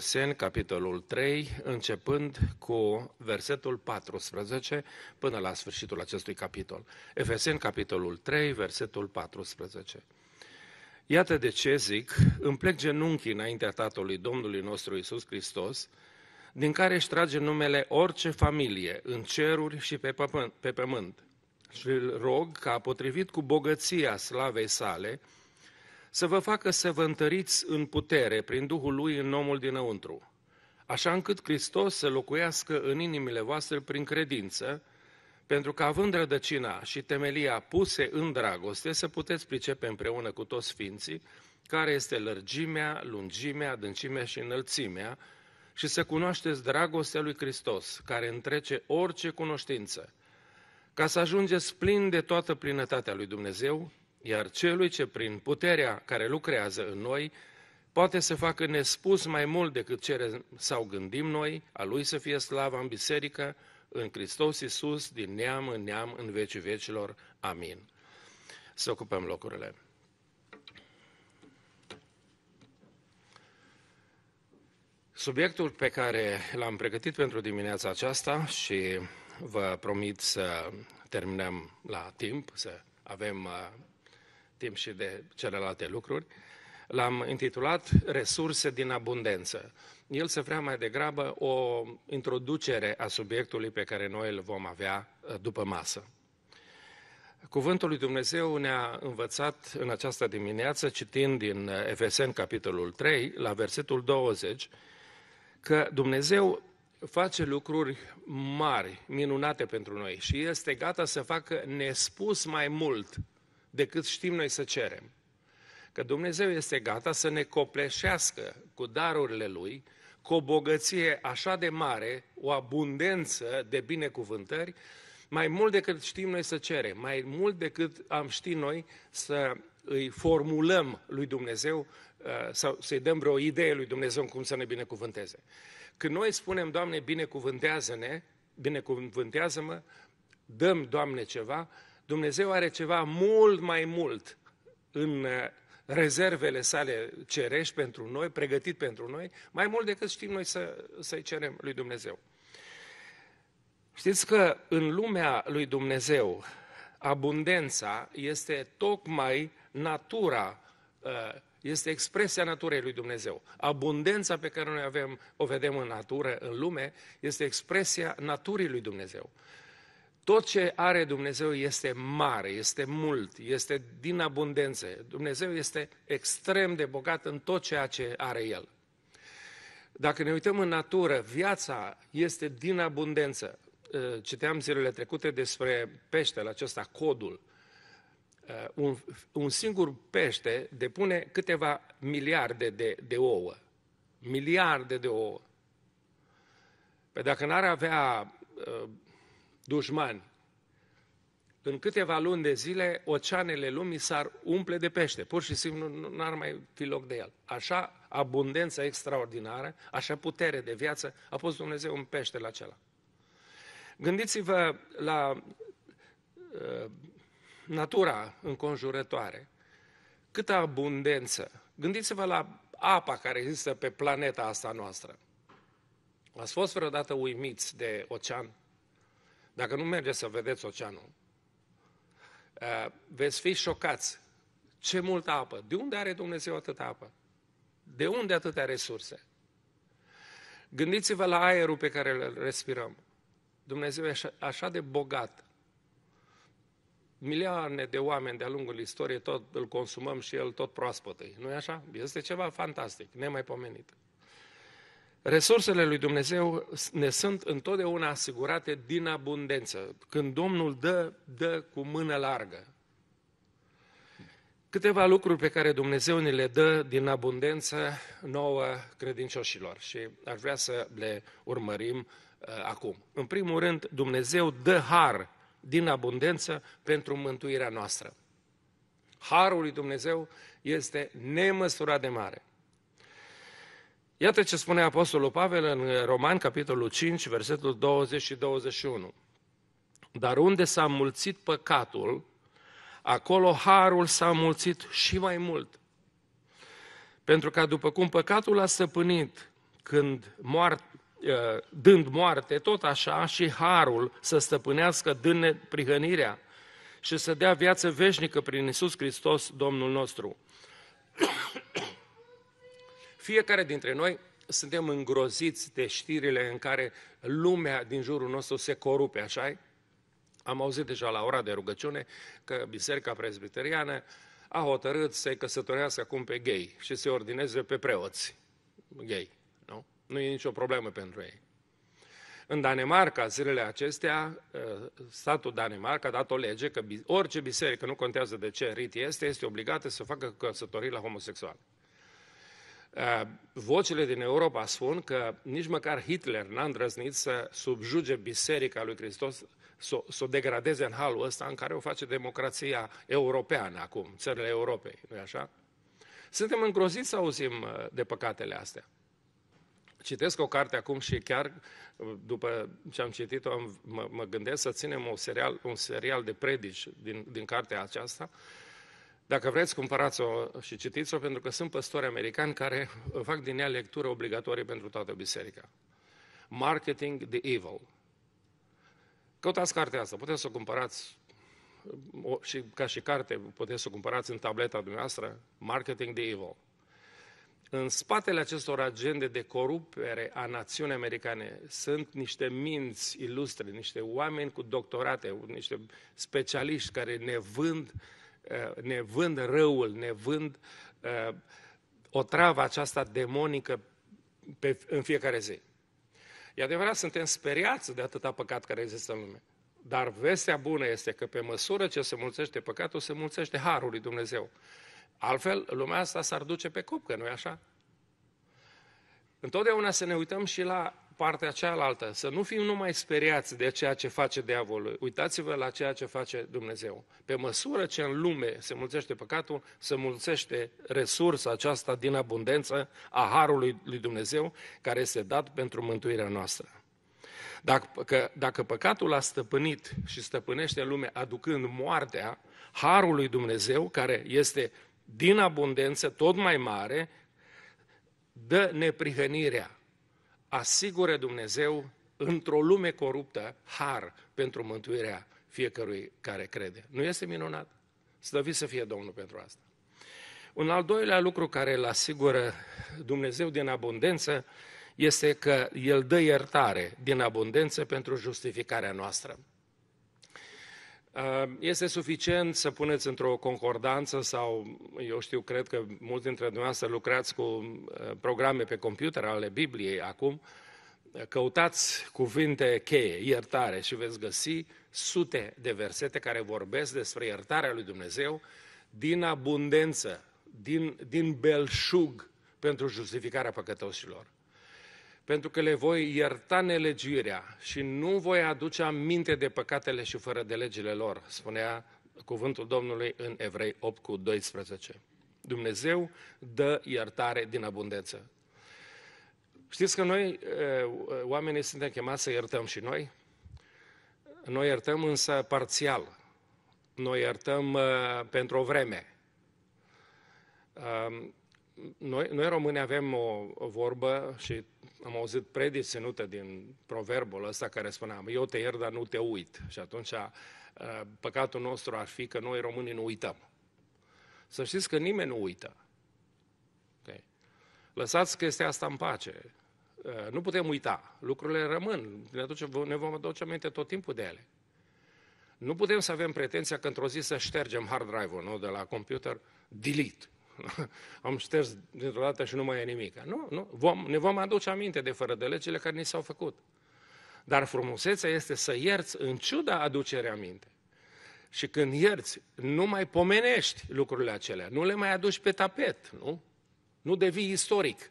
Efeseni capitolul 3, începând cu versetul 14 până la sfârșitul acestui capitol. Efeseni capitolul 3, versetul 14. Iată de ce zic, îmi plec genunchii înaintea Tatălui Domnului nostru Isus Hristos, din care își trage numele orice familie, în ceruri și pe, pământ, pe pământ. Și îl rog ca, potrivit cu bogăția slavei sale, să vă facă să vă întăriți în putere prin Duhul Lui în omul dinăuntru, așa încât Hristos să locuiască în inimile voastre prin credință, pentru că având rădăcina și temelia puse în dragoste, să puteți pricepe împreună cu toți ființii care este lărgimea, lungimea, adâncimea și înălțimea, și să cunoașteți dragostea lui Hristos, care întrece orice cunoștință, ca să ajungeți plin de toată plinătatea lui Dumnezeu, iar celui ce prin puterea care lucrează în noi poate să facă nespus mai mult decât cere sau gândim noi, a lui să fie slava în biserică, în Hristos Iisus, din neam în neam, în vecii vecilor. Amin. Să ocupăm locurile. Subiectul pe care l-am pregătit pentru dimineața aceasta și vă promit să terminăm la timp, să avem uh, timp și de celelalte lucruri, l-am intitulat Resurse din abundență. El se vrea mai degrabă o introducere a subiectului pe care noi îl vom avea uh, după masă. Cuvântul lui Dumnezeu ne-a învățat în această dimineață, citind din uh, Efeseni, capitolul 3, la versetul 20, că Dumnezeu face lucruri mari, minunate pentru noi și este gata să facă nespus mai mult decât știm noi să cerem. Că Dumnezeu este gata să ne copleșească cu darurile Lui, cu o bogăție așa de mare, o abundență de binecuvântări, mai mult decât știm noi să cerem, mai mult decât am ști noi să îi formulăm lui Dumnezeu uh, sau să-i dăm vreo idee lui Dumnezeu cum să ne binecuvânteze. Când noi spunem, Doamne, binecuvântează-ne, binecuvântează-mă, dăm, Doamne, ceva, Dumnezeu are ceva mult mai mult în uh, rezervele sale cerești pentru noi, pregătit pentru noi, mai mult decât știm noi să, să-i cerem lui Dumnezeu. Știți că în lumea lui Dumnezeu, abundența este tocmai natura, uh, este expresia naturii lui Dumnezeu. Abundența pe care noi avem, o vedem în natură, în lume, este expresia naturii lui Dumnezeu tot ce are Dumnezeu este mare, este mult, este din abundență. Dumnezeu este extrem de bogat în tot ceea ce are El. Dacă ne uităm în natură, viața este din abundență. Uh, citeam zilele trecute despre peștele acesta, codul. Uh, un, un singur pește depune câteva miliarde de, de ouă. Miliarde de ouă. Pe dacă n-ar avea uh, dușmani. În câteva luni de zile, oceanele lumii s-ar umple de pește. Pur și simplu nu ar mai fi loc de el. Așa abundență extraordinară, așa putere de viață a pus Dumnezeu în pește la acela. Gândiți-vă la uh, natura înconjurătoare. Câtă abundență. Gândiți-vă la apa care există pe planeta asta noastră. Ați fost vreodată uimiți de ocean? Dacă nu mergeți să vedeți oceanul, eh, veți fi șocați. Ce multă apă! De unde are Dumnezeu atâta apă? De unde atâtea resurse? Gândiți-vă la aerul pe care îl respirăm. Dumnezeu e așa, de bogat. Milioane de oameni de-a lungul istoriei tot îl consumăm și el tot proaspăt nu e așa? Este ceva fantastic, nemaipomenit. Resursele lui Dumnezeu ne sunt întotdeauna asigurate din abundență. Când Domnul dă, dă cu mână largă. Câteva lucruri pe care Dumnezeu ne le dă din abundență nouă credincioșilor și ar vrea să le urmărim uh, acum. În primul rând, Dumnezeu dă har din abundență pentru mântuirea noastră. Harul lui Dumnezeu este nemăsurat de mare. Iată ce spune Apostolul Pavel în Roman, capitolul 5, versetul 20 și 21. Dar unde s-a mulțit păcatul, acolo harul s-a mulțit și mai mult. Pentru că după cum păcatul a stăpânit când moarte, ă, dând moarte, tot așa și harul să stăpânească dând prihănirea și să dea viață veșnică prin Isus Hristos, Domnul nostru. Fiecare dintre noi suntem îngroziți de știrile în care lumea din jurul nostru se corupe, așa -i? Am auzit deja la ora de rugăciune că Biserica Presbiteriană a hotărât să-i căsătorească acum pe gay și să-i ordineze pe preoți gay. Nu? nu e nicio problemă pentru ei. În Danemarca, zilele acestea, ă, statul Danemarca a dat o lege că orice biserică, nu contează de ce rit este, este obligată să facă căsătorii la homosexuali. Eh, vocile din Europa spun că nici măcar Hitler n-a îndrăznit să subjuge Biserica lui Hristos, să, să o degradeze în halul ăsta în care o face democrația europeană acum, țările Europei, nu așa? Suntem îngroziți să auzim eh, de păcatele astea. Citesc o carte acum și chiar eh, după ce am citit-o mă, mă gândesc să ținem un serial, un serial de predici din, din cartea aceasta, uh, dacă vreți, cumpărați-o și citiți-o, pentru că sunt păstori americani care fac din ea lectură obligatorie pentru toată biserica. Marketing the Evil. Căutați cartea asta, puteți să o cumpărați o, și ca și carte, puteți să o cumpărați în tableta dumneavoastră, Marketing the Evil. În spatele acestor agende de corupere a națiunii americane sunt niște minți ilustre, niște oameni cu doctorate, niște specialiști care ne vând uh, ne vând răul, ne vând o travă aceasta demonică pe, în fiecare zi. E adevărat, suntem speriați de atâta păcat care există în lume. Dar vestea bună este că pe măsură ce se mulțește păcatul, se mulțește harul lui Dumnezeu. Altfel, lumea asta s-ar duce pe copcă, nu-i așa? Întotdeauna să ne uităm și la partea cealaltă, să nu fim numai speriați de ceea ce face diavolul. Uitați-vă la ceea ce face Dumnezeu. Pe măsură ce în lume se mulțește păcatul, se mulțește resursa aceasta din abundență a harului lui Dumnezeu care este dat pentru mântuirea noastră. Dacă, că, dacă păcatul a stăpânit și stăpânește lumea aducând moartea, harul lui Dumnezeu, care este din abundență tot mai mare, dă neprihănirea, asigure Dumnezeu într-o lume coruptă har pentru mântuirea fiecărui care crede. Nu este minunat? Slăvit să fie Domnul pentru asta. Un al doilea lucru care îl asigură Dumnezeu din abundență este că El dă iertare din abundență pentru justificarea noastră. Este suficient să puneți într-o concordanță sau, eu știu, cred că mulți dintre dumneavoastră lucrați cu uh, programe pe computer ale Bibliei acum, uh, căutați cuvinte cheie, iertare, și veți găsi sute de versete care vorbesc despre iertarea lui Dumnezeu din abundență, din, din belșug pentru justificarea păcătoșilor pentru că le voi ierta nelegiuirea și nu voi aduce aminte de păcatele și fără de legile lor, spunea cuvântul Domnului în Evrei 8 cu 12. Dumnezeu dă iertare din abundență. Știți că noi, oamenii, suntem chemați să iertăm și noi? Noi iertăm însă parțial. Noi iertăm pentru o vreme noi, noi români avem o, o vorbă și am auzit predisenută din proverbul ăsta care spunea, eu te iert, dar nu te uit. Și atunci uh, păcatul nostru ar fi că noi românii nu uităm. Să știți că nimeni nu uită. Okay. Lăsați chestia asta în pace. Uh, nu putem uita. Lucrurile rămân. Ne, aduce, ne vom aduce aminte tot timpul de ele. Nu putem să avem pretenția că într-o zi să ștergem hard drive-ul nu? de la computer, delete. am șters dintr-o dată și nu mai e nimic. Nu, nu. Vom, ne vom aduce aminte de fără de legile care ni s-au făcut. Dar frumusețea este să ierți în ciuda aducerea aminte. Și când ierți, nu mai pomenești lucrurile acelea, nu le mai aduci pe tapet, nu? Nu devii istoric.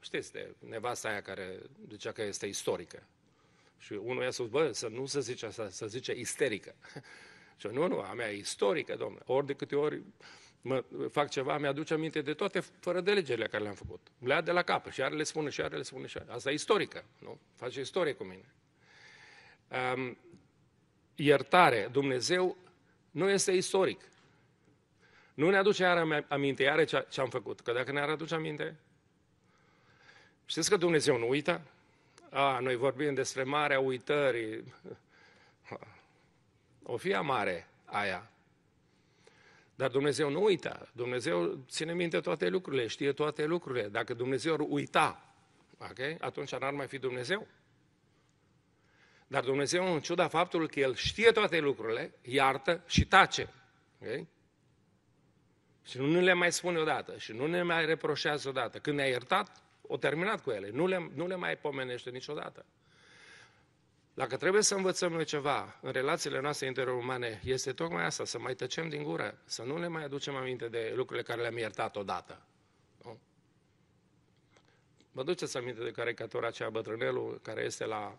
Știți de nevasta aia care zicea că este istorică. Și unul i-a spus, bă, să nu se zice asta, să zice isterică. Și nu, nu, a mea e istorică, domnule. Ori de câte ori mă, fac ceva, mi-aduce aminte de toate fără de legele care le-am făcut. Le ia de la cap și are le spune și are le spune și are. Asta e istorică, nu? Face istorie cu mine. Um, iertare, Dumnezeu nu este istoric. Nu ne aduce iară aminte, iară ce am făcut. Că dacă ne-ar aduce aminte, știți că Dumnezeu nu uită? A, noi vorbim despre marea uitării. O fi mare, aia. Dar Dumnezeu nu uita. Dumnezeu ține minte toate lucrurile, știe toate lucrurile. Dacă Dumnezeu ar uita, okay, atunci n-ar mai fi Dumnezeu. Dar Dumnezeu, în ciuda faptului că El știe toate lucrurile, iartă și tace. Okay? Și nu le mai spune odată și nu ne mai reproșează odată. Când ne-a iertat, o terminat cu ele. Nu le, nu le mai pomenește niciodată. Dacă trebuie să învățăm noi ceva în relațiile noastre interumane, este tocmai asta, să mai tăcem din gură, să nu ne mai aducem aminte de lucrurile care le-am iertat odată. Nu? Vă duceți aminte de caricatura aceea, bătrânelul care este la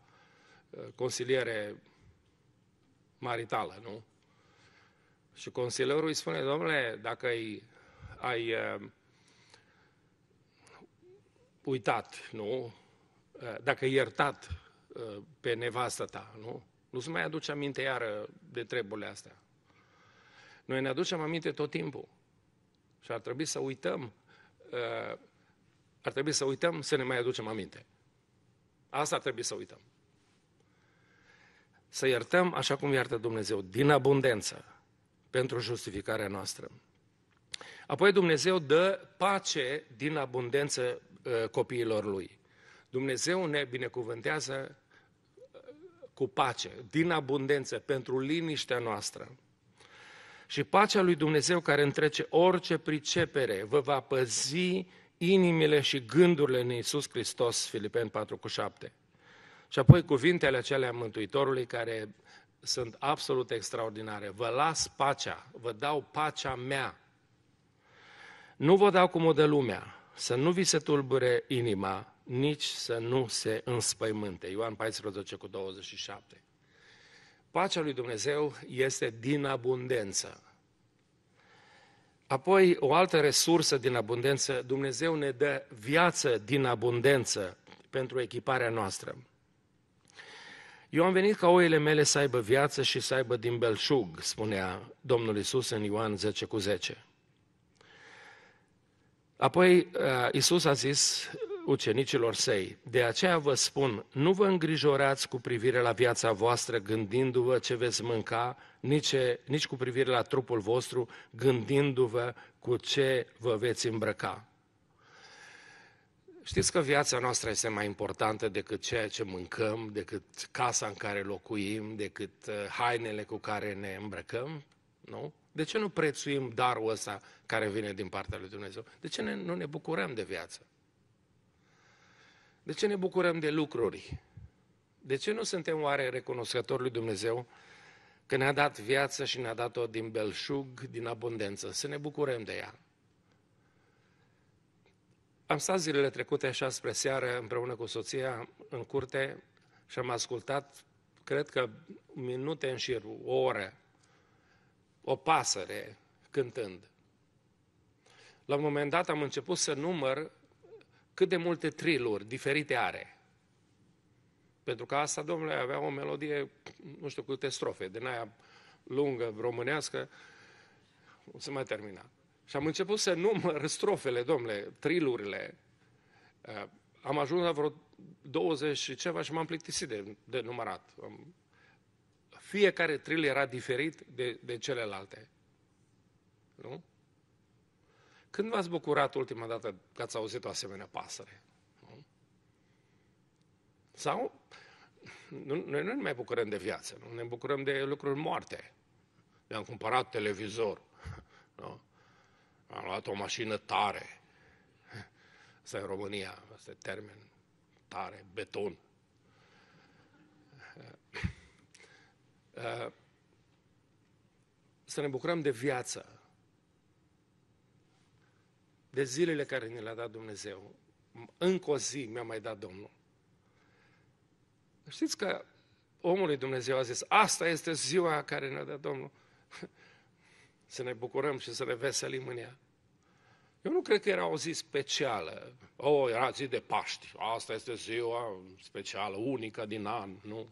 uh, consiliere maritală, nu? Și consilierul îi spune, domnule, dacă ai, ai uh, uitat, nu? Uh, dacă ai iertat pe nevastă ta, nu? nu se mai aduce aminte iară de treburile astea. Noi ne aducem aminte tot timpul. Și ar trebui să uităm, uh, ar trebui să uităm să ne mai aducem aminte. Asta ar trebui să uităm. Să iertăm așa cum iartă Dumnezeu, din abundență, pentru justificarea noastră. Apoi Dumnezeu dă pace din abundență uh, copiilor Lui. Dumnezeu ne binecuvântează cu pace, din abundență, pentru liniștea noastră. Și pacea lui Dumnezeu care întrece orice pricepere vă va păzi inimile și gândurile în Iisus Hristos, Filipen 4 cu 7. Și apoi cuvintele acelea Mântuitorului care sunt absolut extraordinare. Vă las pacea, vă dau pacea mea. Nu vă dau cum o dă lumea, să nu vi se tulbure inima nici să nu se înspăimânte. Ioan 14 cu 27. Pacea lui Dumnezeu este din abundență. Apoi, o altă resursă din abundență, Dumnezeu ne dă viață din abundență pentru echiparea noastră. Eu am venit ca oile mele să aibă viață și să aibă din belșug, spunea Domnul Isus în Ioan 10 cu 10. Apoi uh, Isus a zis, ucenicilor săi. De aceea vă spun, nu vă îngrijorați cu privire la viața voastră gândindu-vă ce veți mânca, nici, nici cu privire la trupul vostru gândindu-vă cu ce vă veți îmbrăca. Știți că viața noastră este mai importantă decât ceea ce mâncăm, decât casa în care locuim, decât uh, hainele cu care ne îmbrăcăm? Nu? De ce nu prețuim darul ăsta care vine din partea lui Dumnezeu? De ce ne, nu ne bucurăm de viață? De ce ne bucurăm de lucruri? De ce nu suntem oare recunoscători lui Dumnezeu că ne-a dat viață și ne-a dat-o din belșug, din abundență? Să ne bucurăm de ea. Am stat zilele trecute așa spre seară împreună cu soția în curte și am ascultat, cred că minute în șir, o oră, o pasăre cântând. La un moment dat am început să număr cât de multe triluri diferite are. Pentru că asta, domnule, avea o melodie, nu știu câte strofe, din aia lungă, românească, o să mai termina. Și am început să număr strofele, domnule, trilurile. Eh, am ajuns la vreo 20 și ceva și m-am plictisit de, de numărat. Fiecare tril era diferit de, de celelalte. Nu? Când v-ați bucurat ultima dată că ați auzit o asemenea pasăre? Nu? Sau, nu, noi nu ne mai bucurăm de viață, nu? ne bucurăm de lucruri moarte. Le-am cumpărat televizor, nu? am luat o mașină tare. Asta e în România, asta e termen, tare, beton. Eh, să ne bucurăm de viață, de zilele care ne le-a dat Dumnezeu, încă o zi mi-a mai dat Domnul. Știți că omul lui Dumnezeu a zis, asta este ziua care ne-a dat Domnul. Să ne bucurăm și să ne veselim în ea. Eu nu cred că era o zi specială. O, oh, era zi de Paști. Asta este ziua specială, unică din an, nu?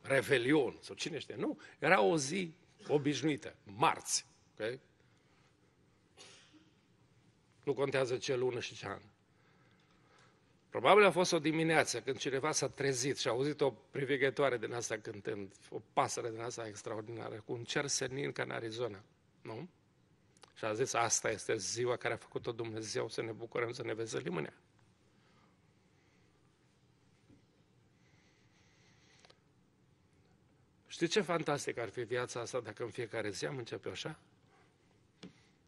Revelion, sau cine știe, nu? Era o zi obișnuită, marți. Okay? Nu contează ce lună și ce an. Probabil a fost o dimineață când cineva s-a trezit și a auzit o privighetoare din asta cântând, o pasăre din asta extraordinară, cu un cer senin ca în Arizona. Nu? Și a zis, asta este ziua care a făcut-o Dumnezeu, să ne bucurăm, să ne veselim în ea. Știi ce fantastic ar fi viața asta dacă în fiecare zi am începe așa?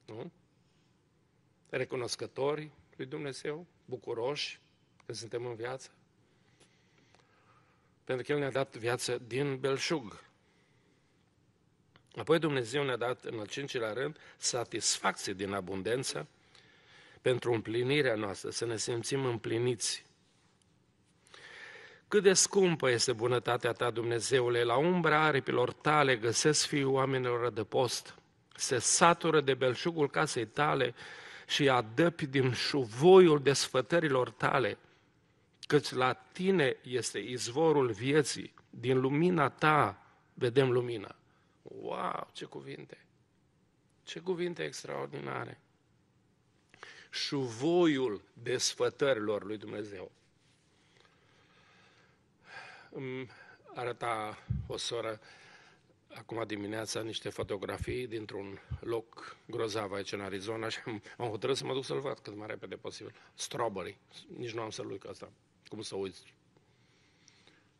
Nu? recunoscători lui Dumnezeu, bucuroși că suntem în viață, pentru că El ne-a dat viață din belșug. Apoi Dumnezeu ne-a dat în al cincilea rând satisfacție din abundență pentru împlinirea noastră, să ne simțim împliniți. Cât de scumpă este bunătatea ta, Dumnezeule, la umbra aripilor tale găsesc fiul oamenilor de post, se satură de belșugul casei tale, și adăpi din șuvoiul desfătărilor tale, căci la tine este izvorul vieții, din lumina ta vedem lumina. Wow, ce cuvinte! Ce cuvinte extraordinare! Șuvoiul desfătărilor lui Dumnezeu. Îmi arăta o soră, acum dimineața niște fotografii dintr-un loc grozav aici în Arizona și am, hotărât să mă duc să-l văd cât mai repede posibil. Strawberry. Nici nu am să-l uit asta. Cum să uiți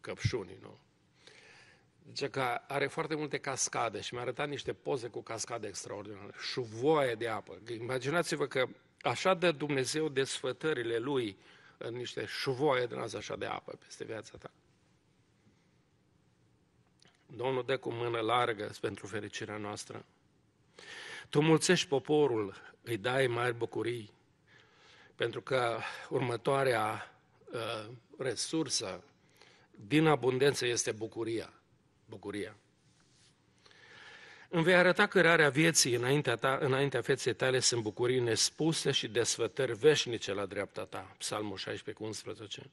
căpșunii, nu? Zice că are foarte multe cascade și mi-a arătat niște poze cu cascade extraordinare. Șuvoaie de apă. Imaginați-vă că așa dă Dumnezeu desfătările Lui în niște șuvoaie din asta așa de apă peste viața ta. Domnul dă cu mână largă pentru fericirea noastră. Tu mulțești poporul, îi dai mari bucurii, pentru că următoarea uh, resursă din abundență este bucuria. Bucuria. Îmi vei arăta cărarea vieții înaintea, ta, înaintea feței tale sunt bucurii nespuse și desfătări veșnice la dreapta ta. Psalmul 16 11.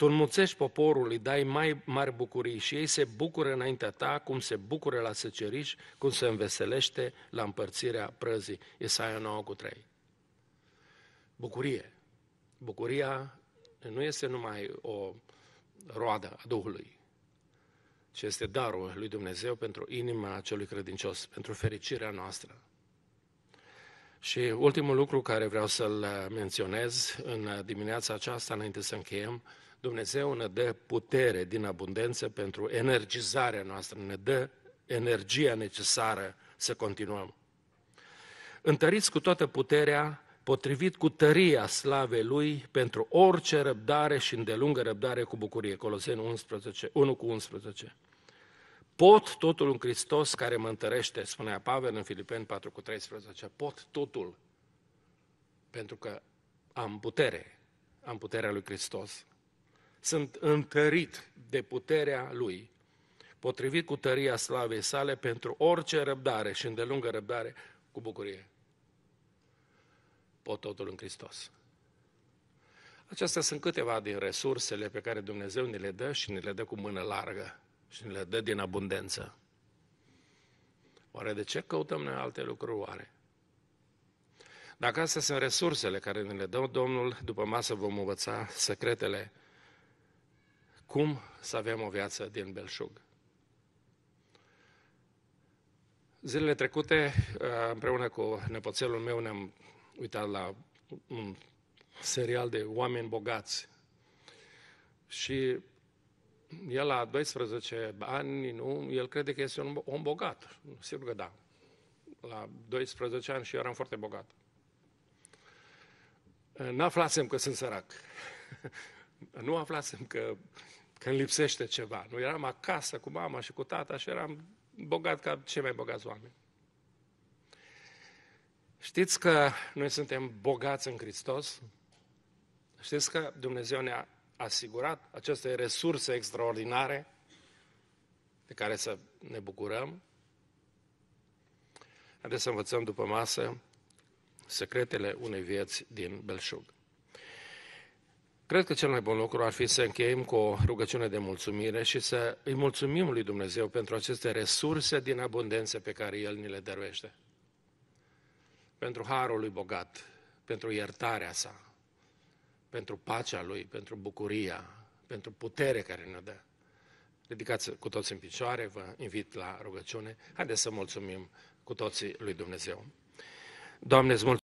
Tu înmulțești poporul, îi dai mai mari bucurii și ei se bucură înaintea ta, cum se bucură la săceriș, cum se înveselește la împărțirea prăzii. Isaia 9 cu 3. Bucurie. Bucuria nu este numai o roadă a Duhului, ci este darul lui Dumnezeu pentru inima celui credincios, pentru fericirea noastră. Și ultimul lucru care vreau să-l menționez în dimineața aceasta, înainte să încheiem, Dumnezeu ne dă putere din abundență pentru energizarea noastră, ne dă energia necesară să continuăm. Întăriți cu toată puterea, potrivit cu tăria slavei Lui, pentru orice răbdare și îndelungă răbdare cu bucurie. Coloseni 11, 1 cu 11. Pot totul în Hristos care mă întărește, spunea Pavel în Filipeni 4 cu 13. Pot totul pentru că am putere, am puterea lui Hristos sunt întărit de puterea Lui, potrivit cu tăria slavei sale, pentru orice răbdare și îndelungă răbdare cu bucurie. Pot totul în Hristos. Acestea sunt câteva din resursele pe care Dumnezeu ne le dă și ne le dă cu mână largă și ne le dă din abundență. Oare de ce căutăm noi alte lucruri oare? Dacă astea sunt resursele care ne le dă Domnul, după masă vom învăța secretele cum să avem o viață din belșug. Zilele trecute, uh, împreună cu nepoțelul meu, ne-am uitat la un serial de oameni bogați. Și el la 12 ani, nu, el crede că este un om bogat. Sigur că da. La 12 ani și eu eram foarte bogat. Uh, n-aflasem că sunt sărac. nu aflasem că când lipsește ceva. Nu eram acasă cu mama și cu tata și eram bogat ca cei mai bogați oameni. Știți că noi suntem bogați în Hristos? Știți că Dumnezeu ne-a asigurat aceste resurse extraordinare de care să ne bucurăm? Haideți să învățăm după masă secretele unei vieți din belșug. Cred că cel mai bun lucru ar fi să încheiem cu o rugăciune de mulțumire și să îi mulțumim lui Dumnezeu pentru aceste resurse din abundență pe care El ni le dăruiește. Pentru harul lui bogat, pentru iertarea sa, pentru pacea lui, pentru bucuria, pentru putere care ne dă. Ridicați cu toți în picioare, vă invit la rugăciune. Haideți să mulțumim cu toții lui Dumnezeu. Doamne, îți mulțumim.